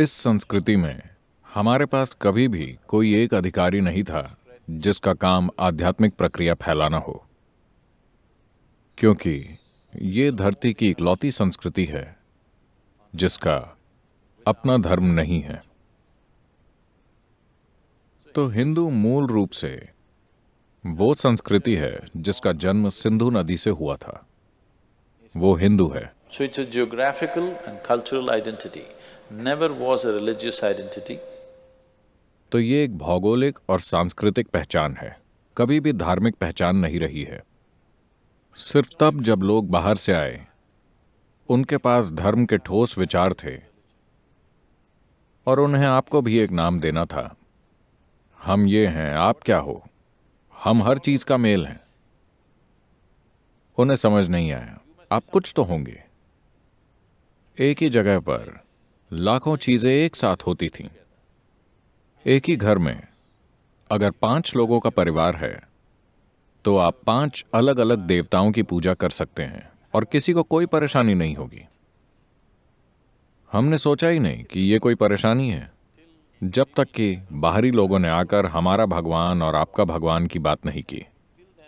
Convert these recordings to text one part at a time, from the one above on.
इस संस्कृति में हमारे पास कभी भी कोई एक अधिकारी नहीं था जिसका काम आध्यात्मिक प्रक्रिया फैलाना हो क्योंकि ये धरती की इकलौती संस्कृति है जिसका अपना धर्म नहीं है तो हिंदू मूल रूप से वो संस्कृति है जिसका जन्म सिंधु नदी से हुआ था वो हिंदू है so it's a geographical and cultural identity. Never was a religious तो ये एक भौगोलिक और सांस्कृतिक पहचान है कभी भी धार्मिक पहचान नहीं रही है सिर्फ तब जब लोग बाहर से आए उनके पास धर्म के ठोस विचार थे और उन्हें आपको भी एक नाम देना था हम ये हैं आप क्या हो हम हर चीज का मेल हैं उन्हें समझ नहीं आया आप कुछ तो होंगे एक ही जगह पर लाखों चीजें एक साथ होती थीं। एक ही घर में अगर पांच लोगों का परिवार है तो आप पांच अलग अलग देवताओं की पूजा कर सकते हैं और किसी को कोई परेशानी नहीं होगी हमने सोचा ही नहीं कि यह कोई परेशानी है जब तक कि बाहरी लोगों ने आकर हमारा भगवान और आपका भगवान की बात नहीं की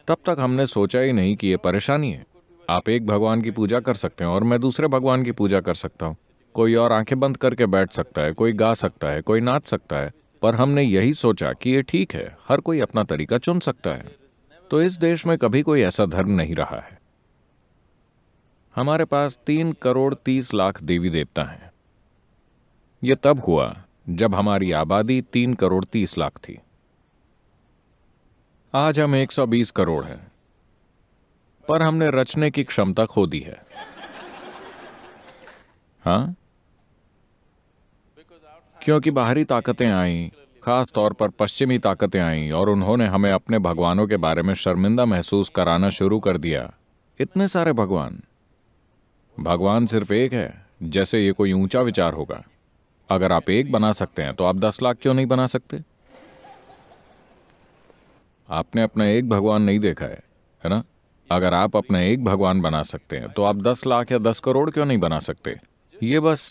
तब तक हमने सोचा ही नहीं कि यह परेशानी है आप एक भगवान की पूजा कर सकते हैं और मैं दूसरे भगवान की पूजा कर सकता हूँ कोई और आंखें बंद करके बैठ सकता है कोई गा सकता है कोई नाच सकता है पर हमने यही सोचा कि ये ठीक है हर कोई अपना तरीका चुन सकता है तो इस देश में कभी कोई ऐसा धर्म नहीं रहा है हमारे पास तीन करोड़ तीस लाख देवी देवता हैं ये तब हुआ जब हमारी आबादी तीन करोड़ तीस लाख थी आज हम 120 करोड़ हैं पर हमने रचने की क्षमता खो दी है हा? क्योंकि बाहरी ताकतें आईं खास तौर पर पश्चिमी ताकतें आईं और उन्होंने हमें अपने भगवानों के बारे में शर्मिंदा महसूस कराना शुरू कर दिया इतने सारे भगवान भगवान सिर्फ एक है जैसे ये कोई ऊंचा विचार होगा अगर आप एक बना सकते हैं तो आप दस लाख क्यों नहीं बना सकते आपने अपना एक भगवान नहीं देखा है है ना अगर आप अपना एक भगवान बना सकते हैं तो आप दस लाख या दस करोड़ क्यों नहीं बना सकते ये बस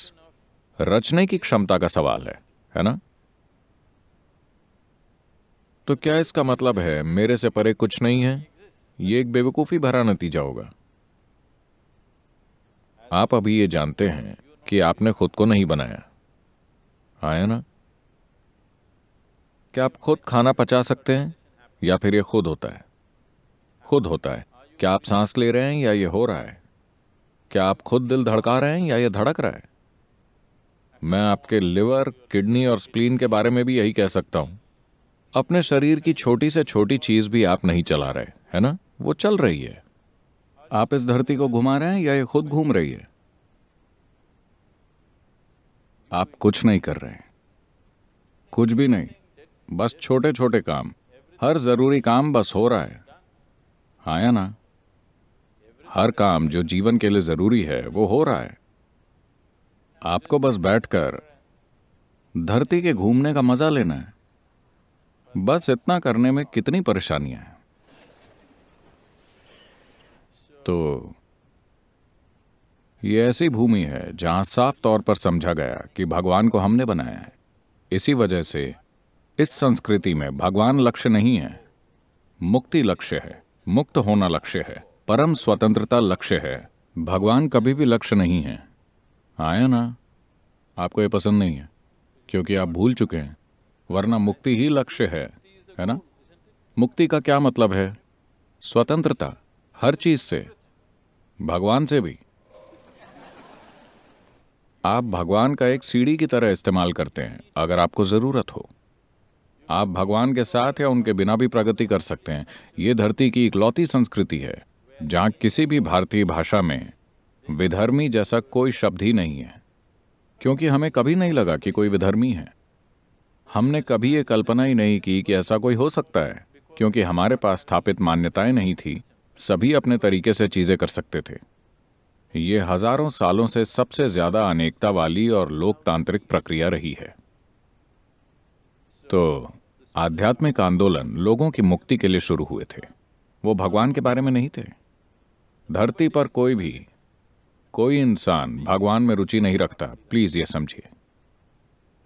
रचने की क्षमता का सवाल है है ना तो क्या इसका मतलब है मेरे से परे कुछ नहीं है ये एक बेवकूफ़ी भरा नतीजा होगा आप अभी ये जानते हैं कि आपने खुद को नहीं बनाया आया ना क्या आप खुद खाना पचा सकते हैं या फिर यह खुद होता है खुद होता है क्या आप सांस ले रहे हैं या ये हो रहा है क्या आप खुद दिल धड़का रहे हैं या ये धड़क रहा है मैं आपके लिवर किडनी और स्प्लीन के बारे में भी यही कह सकता हूं अपने शरीर की छोटी से छोटी चीज भी आप नहीं चला रहे है ना वो चल रही है आप इस धरती को घुमा रहे हैं या ये खुद घूम रही है आप कुछ नहीं कर रहे हैं कुछ भी नहीं बस छोटे छोटे काम हर जरूरी काम बस हो रहा है हाँ या ना हर काम जो जीवन के लिए जरूरी है वो हो रहा है आपको बस बैठकर धरती के घूमने का मजा लेना है बस इतना करने में कितनी परेशानियां हैं तो ये ऐसी भूमि है जहां साफ तौर पर समझा गया कि भगवान को हमने बनाया है इसी वजह से इस संस्कृति में भगवान लक्ष्य नहीं है मुक्ति लक्ष्य है मुक्त होना लक्ष्य है परम स्वतंत्रता लक्ष्य है भगवान कभी भी लक्ष्य नहीं है आया ना आपको ये पसंद नहीं है क्योंकि आप भूल चुके हैं वरना मुक्ति ही लक्ष्य है है ना मुक्ति का क्या मतलब है स्वतंत्रता हर चीज से भगवान से भी आप भगवान का एक सीढ़ी की तरह इस्तेमाल करते हैं अगर आपको ज़रूरत हो आप भगवान के साथ या उनके बिना भी प्रगति कर सकते हैं ये धरती की इकलौती संस्कृति है जहाँ किसी भी भारतीय भाषा में विधर्मी जैसा कोई शब्द ही नहीं है क्योंकि हमें कभी नहीं लगा कि कोई विधर्मी है हमने कभी ये कल्पना ही नहीं की कि ऐसा कोई हो सकता है क्योंकि हमारे पास स्थापित मान्यताएं नहीं थी सभी अपने तरीके से चीज़ें कर सकते थे ये हजारों सालों से सबसे ज़्यादा अनेकता वाली और लोकतांत्रिक प्रक्रिया रही है तो आध्यात्मिक आंदोलन लोगों की मुक्ति के लिए शुरू हुए थे वो भगवान के बारे में नहीं थे धरती पर कोई भी कोई इंसान भगवान में रुचि नहीं रखता प्लीज़ ये समझिए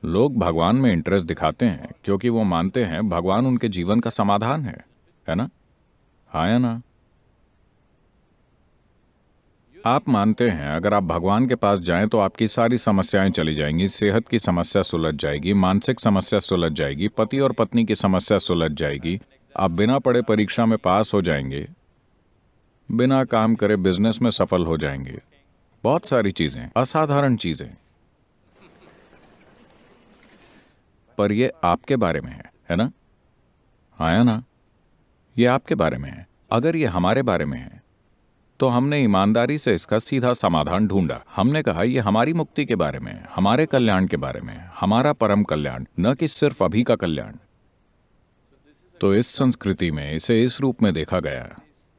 लोग भगवान में इंटरेस्ट दिखाते हैं क्योंकि वो मानते हैं भगवान उनके जीवन का समाधान है है ना हा या ना आप मानते हैं अगर आप भगवान के पास जाएं तो आपकी सारी समस्याएं चली जाएंगी सेहत की समस्या सुलझ जाएगी मानसिक समस्या सुलझ जाएगी पति और पत्नी की समस्या सुलझ जाएगी आप बिना पड़े परीक्षा में पास हो जाएंगे बिना काम करे बिजनेस में सफल हो जाएंगे बहुत सारी चीजें असाधारण चीजें पर ये आपके बारे में है है ना आया ना ये आपके बारे में है अगर ये हमारे बारे में है तो हमने ईमानदारी से इसका सीधा समाधान ढूंढा हमने कहा यह हमारी मुक्ति के बारे में हमारे कल्याण के बारे में हमारा परम कल्याण न कि सिर्फ अभी का कल्याण तो इस संस्कृति में इसे इस रूप में देखा गया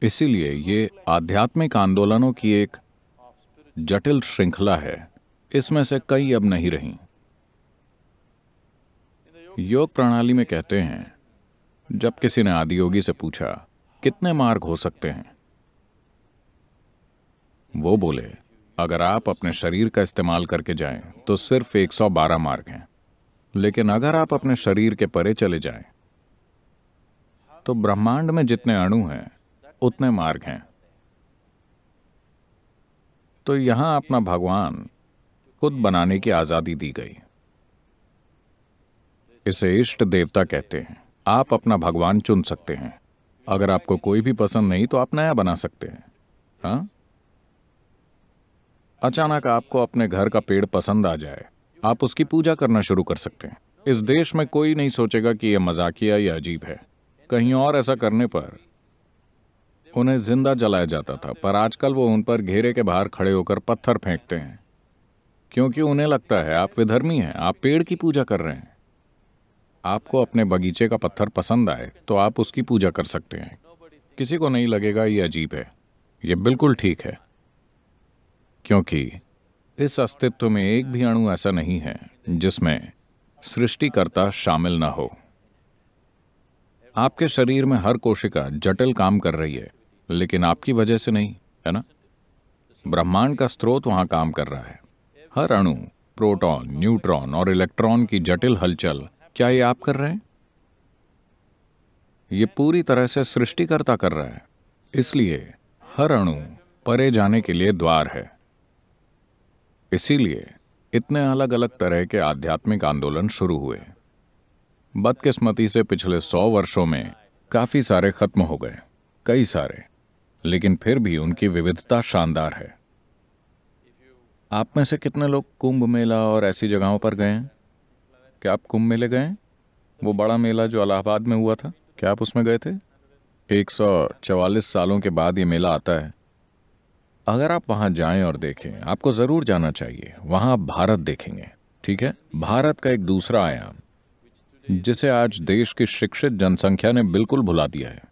इसीलिए ये आध्यात्मिक आंदोलनों की एक जटिल श्रृंखला है इसमें से कई अब नहीं रही योग प्रणाली में कहते हैं जब किसी ने आदियोगी से पूछा कितने मार्ग हो सकते हैं वो बोले अगर आप अपने शरीर का इस्तेमाल करके जाएं तो सिर्फ 112 मार्ग हैं लेकिन अगर आप अपने शरीर के परे चले जाएं तो ब्रह्मांड में जितने अणु हैं उतने मार्ग हैं तो यहां अपना भगवान खुद बनाने की आजादी दी गई इसे इष्ट देवता कहते हैं आप अपना भगवान चुन सकते हैं अगर आपको कोई भी पसंद नहीं तो आप नया बना सकते हैं हा? अचानक आपको अपने घर का पेड़ पसंद आ जाए आप उसकी पूजा करना शुरू कर सकते हैं इस देश में कोई नहीं सोचेगा कि यह मजाकिया या अजीब है कहीं और ऐसा करने पर उन्हें जिंदा जलाया जाता था पर आजकल वो उन पर घेरे के बाहर खड़े होकर पत्थर फेंकते हैं क्योंकि उन्हें लगता है आप विधर्मी हैं आप पेड़ की पूजा कर रहे हैं आपको अपने बगीचे का पत्थर पसंद आए तो आप उसकी पूजा कर सकते हैं किसी को नहीं लगेगा ये अजीब है ये बिल्कुल ठीक है क्योंकि इस अस्तित्व में एक भी अणु ऐसा नहीं है जिसमें सृष्टिकर्ता शामिल ना हो आपके शरीर में हर कोशिका जटिल काम कर रही है लेकिन आपकी वजह से नहीं है ना ब्रह्मांड का स्रोत वहां काम कर रहा है हर अणु प्रोटॉन, न्यूट्रॉन और इलेक्ट्रॉन की जटिल हलचल क्या ये आप कर रहे हैं ये पूरी तरह से सृष्टिकर्ता कर रहा है इसलिए हर अणु परे जाने के लिए द्वार है इसीलिए इतने अलग अलग तरह के आध्यात्मिक आंदोलन शुरू हुए बदकिस्मती से पिछले सौ वर्षों में काफी सारे खत्म हो गए कई सारे लेकिन फिर भी उनकी विविधता शानदार है आप में से कितने लोग कुंभ मेला और ऐसी जगहों पर गए हैं क्या आप कुंभ मेले गए वो बड़ा मेला जो अलाहाबाद में हुआ था क्या आप उसमें गए थे 144 सालों के बाद ये मेला आता है अगर आप वहां जाएं और देखें आपको ज़रूर जाना चाहिए वहां आप भारत देखेंगे ठीक है भारत का एक दूसरा आयाम जिसे आज देश की शिक्षित जनसंख्या ने बिल्कुल भुला दिया है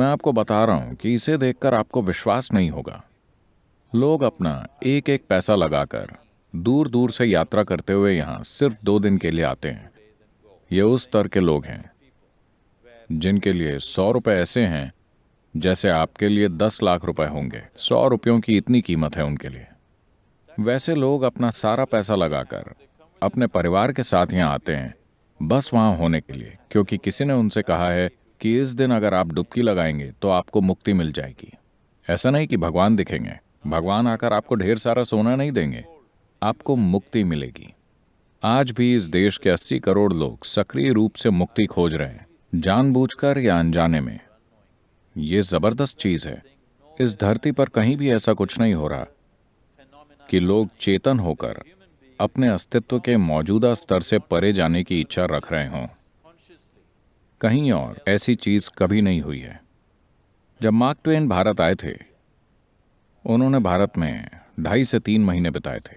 मैं आपको बता रहा हूं कि इसे देखकर आपको विश्वास नहीं होगा लोग अपना एक एक पैसा लगाकर दूर दूर से यात्रा करते हुए यहां सिर्फ दो दिन के लिए आते हैं ये उस स्तर के लोग हैं जिनके लिए सौ रुपए ऐसे हैं जैसे आपके लिए दस लाख रुपए होंगे सौ रुपयों की इतनी कीमत है उनके लिए वैसे लोग अपना सारा पैसा लगाकर अपने परिवार के साथ यहाँ आते हैं बस वहाँ होने के लिए क्योंकि किसी ने उनसे कहा है कि इस दिन अगर आप डुबकी लगाएंगे तो आपको मुक्ति मिल जाएगी ऐसा नहीं कि भगवान दिखेंगे भगवान आकर आपको ढेर सारा सोना नहीं देंगे आपको मुक्ति मिलेगी आज भी इस देश के 80 करोड़ लोग सक्रिय रूप से मुक्ति खोज रहे हैं जानबूझकर या अनजाने में ये जबरदस्त चीज है इस धरती पर कहीं भी ऐसा कुछ नहीं हो रहा कि लोग चेतन होकर अपने अस्तित्व के मौजूदा स्तर से परे जाने की इच्छा रख रहे हों कहीं और ऐसी चीज़ कभी नहीं हुई है जब मार्क ट्वेन भारत आए थे उन्होंने भारत में ढाई से तीन महीने बिताए थे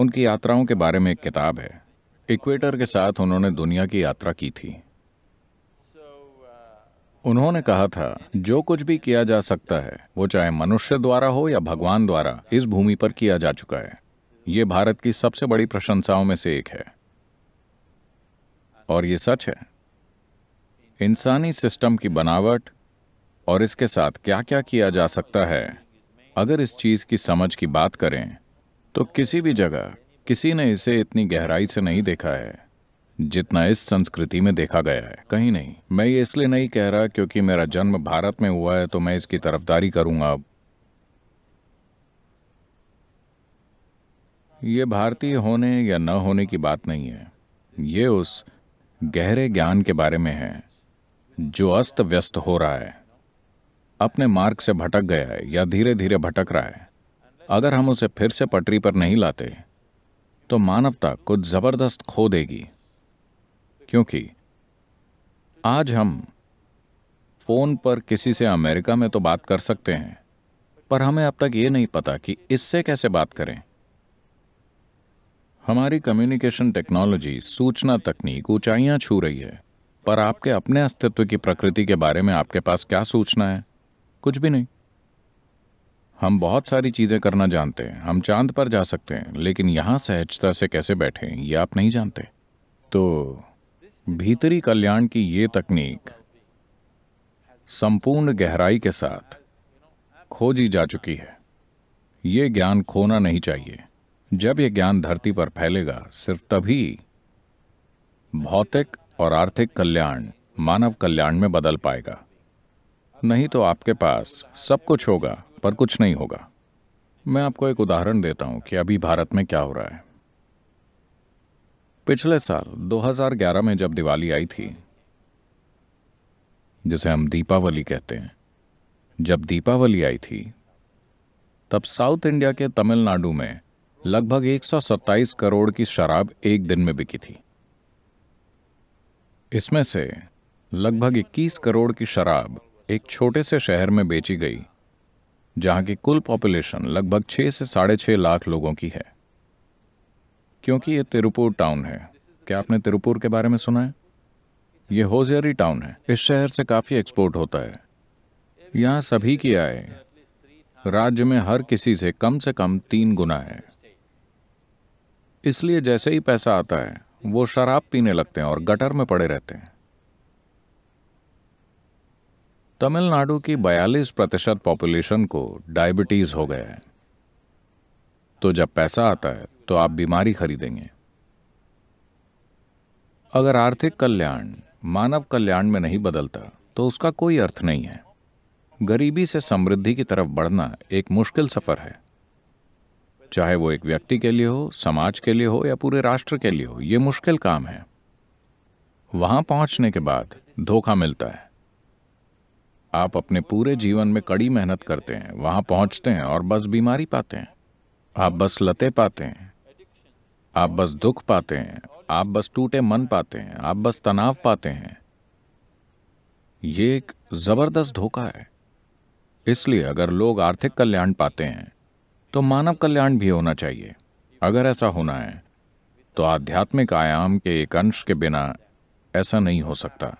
उनकी यात्राओं के बारे में एक किताब है इक्वेटर के साथ उन्होंने दुनिया की यात्रा की थी उन्होंने कहा था जो कुछ भी किया जा सकता है वो चाहे मनुष्य द्वारा हो या भगवान द्वारा इस भूमि पर किया जा चुका है ये भारत की सबसे बड़ी प्रशंसाओं में से एक है और ये सच है इंसानी सिस्टम की बनावट और इसके साथ क्या क्या किया जा सकता है अगर इस चीज की समझ की बात करें तो किसी भी जगह किसी ने इसे इतनी गहराई से नहीं देखा है जितना इस संस्कृति में देखा गया है कहीं नहीं मैं ये इसलिए नहीं कह रहा क्योंकि मेरा जन्म भारत में हुआ है तो मैं इसकी तरफदारी करूंगा अब ये भारतीय होने या न होने की बात नहीं है ये उस गहरे ज्ञान के बारे में है जो अस्त व्यस्त हो रहा है अपने मार्ग से भटक गया है या धीरे धीरे भटक रहा है अगर हम उसे फिर से पटरी पर नहीं लाते तो मानवता कुछ ज़बरदस्त खो देगी क्योंकि आज हम फ़ोन पर किसी से अमेरिका में तो बात कर सकते हैं पर हमें अब तक ये नहीं पता कि इससे कैसे बात करें हमारी कम्युनिकेशन टेक्नोलॉजी सूचना तकनीक ऊंचाइयां छू रही है पर आपके अपने अस्तित्व की प्रकृति के बारे में आपके पास क्या सूचना है कुछ भी नहीं हम बहुत सारी चीज़ें करना जानते हैं हम चांद पर जा सकते हैं लेकिन यहां सहजता से कैसे बैठे ये आप नहीं जानते तो भीतरी कल्याण की ये तकनीक संपूर्ण गहराई के साथ खोजी जा चुकी है ये ज्ञान खोना नहीं चाहिए जब यह ज्ञान धरती पर फैलेगा सिर्फ तभी भौतिक और आर्थिक कल्याण मानव कल्याण में बदल पाएगा नहीं तो आपके पास सब कुछ होगा पर कुछ नहीं होगा मैं आपको एक उदाहरण देता हूं कि अभी भारत में क्या हो रहा है पिछले साल 2011 में जब दिवाली आई थी जिसे हम दीपावली कहते हैं जब दीपावली आई थी तब साउथ इंडिया के तमिलनाडु में लगभग 127 करोड़ की शराब एक दिन में बिकी थी इसमें से लगभग 21 करोड़ की शराब एक छोटे से शहर में बेची गई जहां की कुल पॉपुलेशन लगभग 6 से साढ़े छह लाख लोगों की है क्योंकि यह तिरुपुर टाउन है क्या आपने तिरुपुर के बारे में सुना है यह होजियरी टाउन है इस शहर से काफ़ी एक्सपोर्ट होता है यहां सभी की आय राज्य में हर किसी से कम से कम तीन गुना है इसलिए जैसे ही पैसा आता है वो शराब पीने लगते हैं और गटर में पड़े रहते हैं तमिलनाडु की 42 प्रतिशत पॉपुलेशन को डायबिटीज हो गया है तो जब पैसा आता है तो आप बीमारी खरीदेंगे अगर आर्थिक कल्याण मानव कल्याण में नहीं बदलता तो उसका कोई अर्थ नहीं है गरीबी से समृद्धि की तरफ बढ़ना एक मुश्किल सफर है चाहे वो एक व्यक्ति के लिए हो समाज के लिए हो या पूरे राष्ट्र के लिए हो ये मुश्किल काम है वहां पहुंचने के बाद धोखा मिलता है आप अपने पूरे जीवन में कड़ी मेहनत करते हैं वहां पहुंचते हैं और बस बीमारी पाते हैं आप बस लते पाते हैं आप बस दुख पाते हैं आप बस टूटे मन पाते हैं आप बस तनाव पाते हैं ये एक जबरदस्त धोखा है इसलिए अगर लोग आर्थिक कल्याण पाते हैं तो मानव कल्याण भी होना चाहिए अगर ऐसा होना है तो आध्यात्मिक आयाम के एक अंश के बिना ऐसा नहीं हो सकता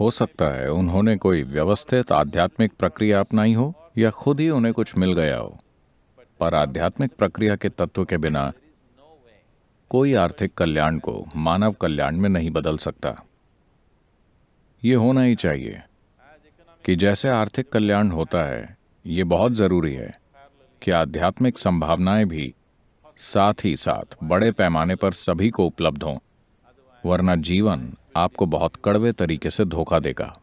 हो सकता है उन्होंने कोई व्यवस्थित आध्यात्मिक प्रक्रिया अपनाई हो या खुद ही उन्हें कुछ मिल गया हो पर आध्यात्मिक प्रक्रिया के तत्व के बिना कोई आर्थिक कल्याण को मानव कल्याण में नहीं बदल सकता ये होना ही चाहिए कि जैसे आर्थिक कल्याण होता है ये बहुत ज़रूरी है कि आध्यात्मिक संभावनाएं भी साथ ही साथ बड़े पैमाने पर सभी को उपलब्ध हों वरना जीवन आपको बहुत कड़वे तरीके से धोखा देगा